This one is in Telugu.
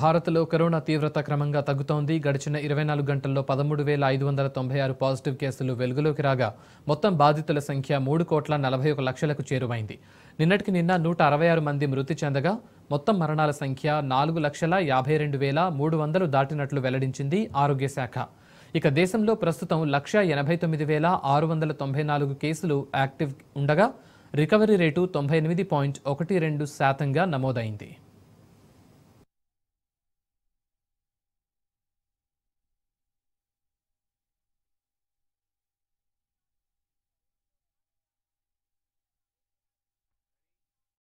భారత్లో కరోనా తీవ్రత క్రమంగా తగ్గుతోంది గడిచిన ఇరవై నాలుగు గంటల్లో పదమూడు వేల ఐదు వందల తొంభై ఆరు పాజిటివ్ కేసులు వెలుగులోకి రాగా మొత్తం బాధితుల సంఖ్య మూడు కోట్ల నలభై ఒక లక్షలకు చేరువైంది నిన్నటికి నిన్న నూట అరవై ఆరు మంది మృతి చెందగా మొత్తం మరణాల సంఖ్య నాలుగు లక్షల యాభై రెండు వేల మూడు వందలు దాటినట్లు వెల్లడించింది ఆరోగ్య శాఖ ఇక దేశంలో ప్రస్తుతం లక్ష ఎనభై తొమ్మిది వేల ఆరు వందల తొంభై నాలుగు కేసులు యాక్టివ్ ఉండగా రికవరీ రేటు తొంభై ఎనిమిది పాయింట్ ఒకటి రెండు శాతంగా నమోదైంది